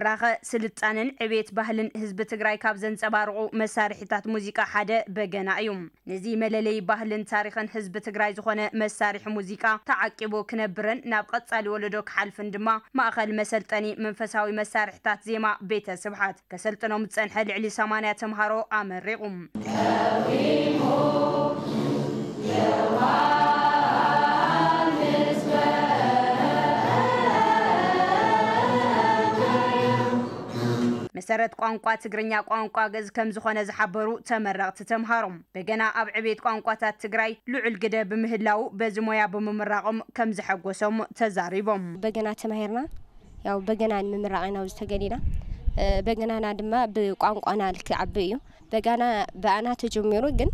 ብራኸ ስልጣንን ዕቤት ባህልን ህዝቢ ትግራይ ካብ ዘንፀባርቑ መሳርሒታት ሙዚቃ ሓደ በገና እዩ ነዚ መለለይ ባህልን ታሪኽን ህዝቢ ትግራይ ዝኾነ መሳርሒ ሙዚቃ ተዓቂቡ ክነብርን ናብ ቀጻሊ ወለዶ ክሓልፍን ድማ ማእኸል መሰልጠኒ መንፈሳዊ መሳርሕታት ዜማ ቤተ ስብሓት ከሰልጥኖም ዝፀንሐ ልዕሊ 80 ተምሃሮ ኣመሪቑ መሰረት ቋንቋ ትግርኛ ቋንቋ ገዝ ከም ዝኾነ ዝሓበሩ ተመረቕቲ ተምሃሮም በገና ኣብ ዕቤት ቋንቋታት ትግራይ ልዑል ግደ ብምህላው በዚ ሞያ ብምምራቖም ከም ዝሐጐሶም ተዛሪቦም በገና ተማሂርና ያው በገና ንምምራቕ ኢና ዝተገዲና በገናና ድማ ብቋንቋና ልክዓቢ እዩ በገና ብኣና ተጀሚሩ ግን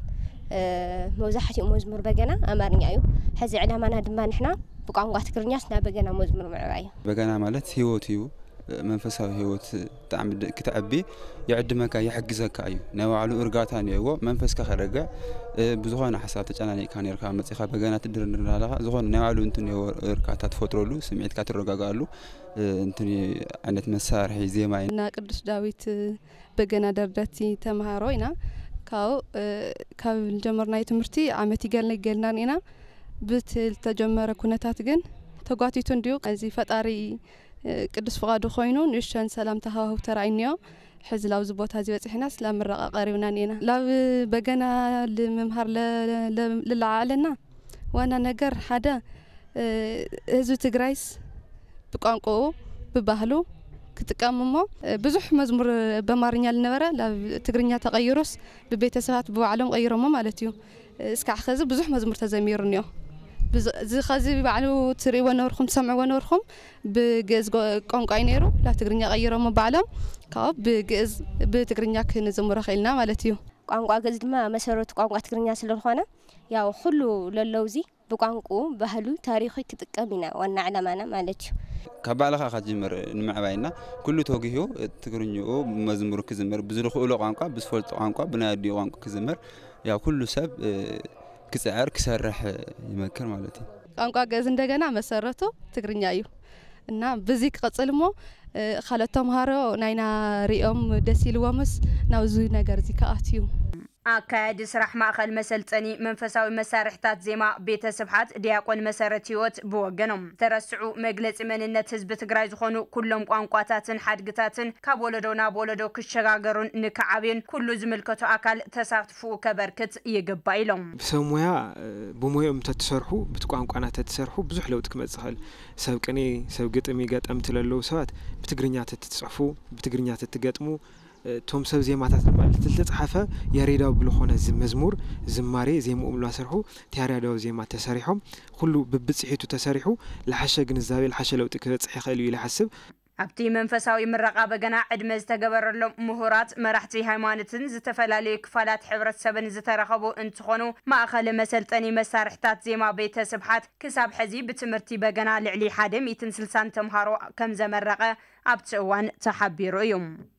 መብዛሕትኡ መዝሙር በገና ኣማርኛ እዩ ሕዚ ዕላማና ድማ ንሕና ብቋንቋ ትግርኛስ ናብ በገና መዝሙር ምዕባ እዩ በገና ማለት ሂወት እዩ መንፈሳዊ ህይወት ብጣዕሚ ክትዕቢ ይዕድመካ ይሕግዘካ እዩ ናይ ባዕሉ እርጋታ እኒአዎ መንፈስካ ክረግዕ ብዝኾነ ሓሳብ ተጨናኒቕካ ነርካ መፅኻ በገና ትድርንር ኣለኻ ዝኾነ ናይ ባዕሉ እንት እኒአዎ እርካታ ትፈጥረሉ ስምዒትካ ትረጋግኣሉ እንት ዓይነት መሳርሒ ዜማ እዩ እና ቅዱስ ዳዊት በገና ደርደርቲ ተምሃሮ ኢና ካብኡ ካብ ንጀመርናይ ትምህርቲ ዓመት ይገልነ ይገልና ኢና ብቲ ዝተጀመረ ኩነታት ግን ተጓቲቱ እንዲዩ እዚ ፈጣሪ ቅዱስ ፍቓዱ ኮይኑ ንእሽተን ሰላም ተሃዋህብ ተራእይኒዮ ሕዚ ላብዚ ቦታ እዚ በፂሕና ስላብ ምረቃ ቀሪብና ኒአና ናብ በገና ንምምሃር ልለዓዓለና ዋና ነገር ሓደ ህዝቢ ትግራይስ ብቋንቋኡ ብባህሉ ክጥቀም እሞ ብዙሕ መዝሙር በማርኛ ዝነበረ ናብ ትግርኛ ተቐይሩስ ብቤተሰባት ብባዕሎም ቀይሮሞ ማለት እዩ እስካዕ ከዚ ብዙሕ መዝሙር ተዘሚሩ እኒኦ እዚ ኸዚ ባዕሉ ትርእይዎ ነበርኩም ትሰምዕዎ ነበርኩም ብግእዝ ቋንቋ እዩ ነይሩ ናብ ትግርኛ ቀይሮሞ ባዕሎም ካብኡ ብግእዝ ብትግርኛ ክንዝምሮ ክኢልና ማለት እዩ ቋንቋ ገዚ ድማ መሰረቱ ቋንቋ ትግርኛ ስለዝኾነ ያው ኩሉ ለለው እዚ ብቋንቁኡ ባህሉ ታሪኹ ክጥቀም ኢና ዋና ዕላማና ማለት እዩ ካብ ባዕልኻ ከጅምር ንምዕባይና ኩሉ ተጊሁ ትግርኝኡ መዝሙር ክዝምር ብዝኽእሎ ቋንቋ ብዝፈልጡ ቋንቋ ብናይ ኣዲኡ ቋንቋ ክዝምር ያው ኩሉ ሰብ ክፅዕር ክሰርሕ ይመክር ማለት እዩ ቋንቋ ገዝ እንደገና መሰረቱ ትግርኛ እዩ እና ብዚ ክቅፅል ሞ ካልኦት ተምሃሮ ናይና ሪኦም ደስ ኢልዎምስ ናብዚ ነገር እዚ ከኣትዩ ኣካየዲ ስራሕ ማእኸል መሰልጠኒ መንፈሳዊ መሳርሕታት ዜማ ቤተ ስብሓት ዲያቆን መሰረት ህይወት ብወገኖም ተረስዑ መግለፂ መንነት ህዝቢ ትግራይ ዝኾኑ ኩሎም ቋንቋታትን ሓድግታትን ካብ ወለዶ ናብ ወለዶ ክሸጋገሩን ንክዓብዩን ኩሉ ዝምልከቶ ኣካል ተሳትፉኡ ከበርክት ይግባ ኢሎም ብሰብ ሞያ ብሞዮኦም ተትሰርሑ ብቲ ቋንቋና ተትሰርሑ ብዙሕ ለውጢ ክመፅእ ይኽእል ሰብ ቅኔ ሰብ ግጥሚ ገጠምቲ ለለዉ ሰባት ብትግርኛ ተትፅሕፉ ብትግርኛ ተትገጥሙ توم سب زيماتات مالت تلتحفة يا ريداو بلخونة زمزمور زماري زي مؤمن واسرحو تياري داو زيمات تساريحو خلو ببتسحيتو تساريحو لحشة قنزابي لحشة لو تكرت خيلو يلي حسب عبتي منفساوي من رقابة قناع عدمز تقبر لهم مهورات مرحتي هايمانتن زتفلا ليك فالات حبرة سبن زترخبو انتخونو ما أخلي مسلطاني مسارحتات زي ما بيته سبحات كساب حزي بتمرتي بقناع لعلي حادم يتنسلسان تمهارو كم زمرقة عبتي اوان تحبي رؤيوم